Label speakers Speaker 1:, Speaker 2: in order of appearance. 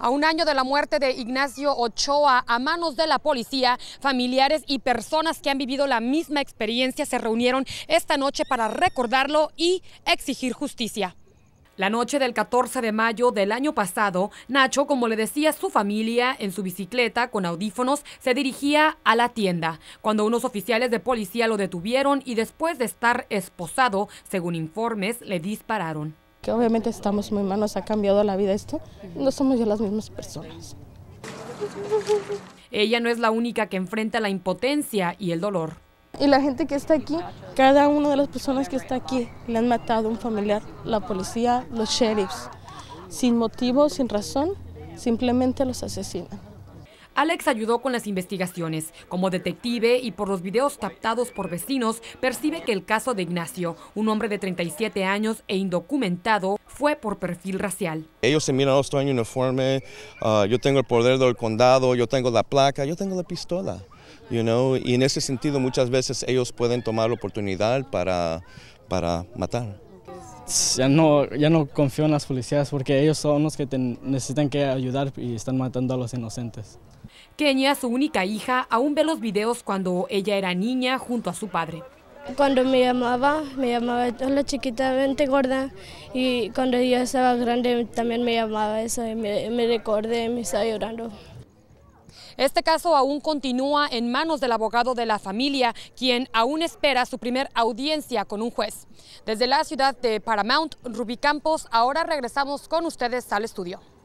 Speaker 1: A un año de la muerte de Ignacio Ochoa a manos de la policía, familiares y personas que han vivido la misma experiencia se reunieron esta noche para recordarlo y exigir justicia. La noche del 14 de mayo del año pasado, Nacho, como le decía su familia, en su bicicleta con audífonos, se dirigía a la tienda, cuando unos oficiales de policía lo detuvieron y después de estar esposado, según informes, le dispararon
Speaker 2: obviamente estamos muy mal, nos ha cambiado la vida esto, no somos ya las mismas personas.
Speaker 1: Ella no es la única que enfrenta la impotencia y el dolor.
Speaker 2: Y la gente que está aquí, cada una de las personas que está aquí, le han matado un familiar, la policía, los sheriffs, sin motivo, sin razón, simplemente los asesinan.
Speaker 1: Alex ayudó con las investigaciones. Como detective y por los videos captados por vecinos, percibe que el caso de Ignacio, un hombre de 37 años e indocumentado, fue por perfil racial.
Speaker 3: Ellos se miran, a oh, estoy en uniforme, ah, yo tengo el poder del condado, yo tengo la placa, yo tengo la pistola. You know? Y en ese sentido muchas veces ellos pueden tomar la oportunidad para, para matar ya no, ya no confío en las policías porque ellos son los que necesitan que ayudar y están matando a los inocentes.
Speaker 1: Kenia, su única hija, aún ve los videos cuando ella era niña junto a su padre.
Speaker 4: Cuando me llamaba, me llamaba, la chiquita, vente gorda. Y cuando ella estaba grande también me llamaba eso y
Speaker 1: me, me recordé, me estaba llorando. Este caso aún continúa en manos del abogado de la familia, quien aún espera su primer audiencia con un juez. Desde la ciudad de Paramount, Ruby Campos, ahora regresamos con ustedes al estudio.